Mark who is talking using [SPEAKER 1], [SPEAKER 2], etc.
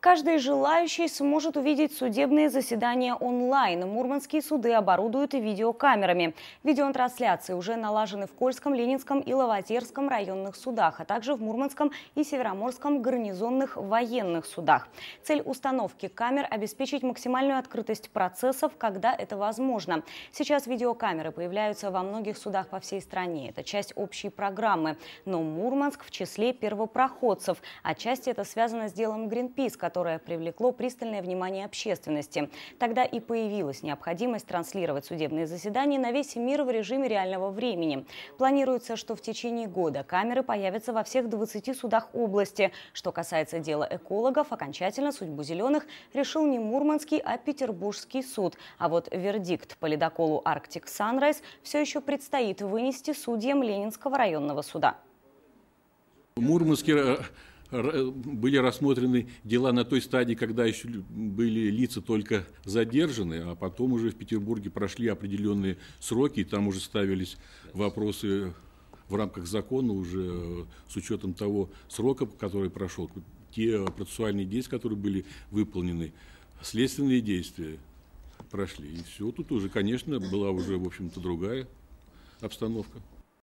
[SPEAKER 1] Каждый желающий сможет увидеть судебные заседания онлайн. Мурманские суды оборудуют и видеокамерами. Видеотрансляции уже налажены в Кольском, Ленинском и Лаватерском районных судах, а также в Мурманском и Североморском гарнизонных военных судах. Цель установки камер – обеспечить максимальную открытость процессов, когда это возможно. Сейчас видеокамеры появляются во многих судах по всей стране. Это часть общей программы. Но Мурманск в числе первопроходцев. Отчасти а это связано с делом Гринпис, которое привлекло пристальное внимание общественности. Тогда и появилась необходимость транслировать судебные заседания на весь мир в режиме реального времени. Планируется, что в течение года камеры появятся во всех 20 судах области. Что касается дела экологов, окончательно судьбу «Зеленых» решил не Мурманский, а Петербургский суд. А вот вердикт по ледоколу «Арктик Санрайз» все еще предстоит вынести судьям Ленинского районного суда.
[SPEAKER 2] Мурманский э, Э, были рассмотрены дела на той стадии, когда еще были лица только задержаны, а потом уже в Петербурге прошли определенные сроки, и там уже ставились вопросы в рамках закона уже э, с учетом того срока, который прошел, те процессуальные действия, которые были выполнены, следственные действия прошли. И все, тут уже, конечно, была уже, в общем-то, другая обстановка.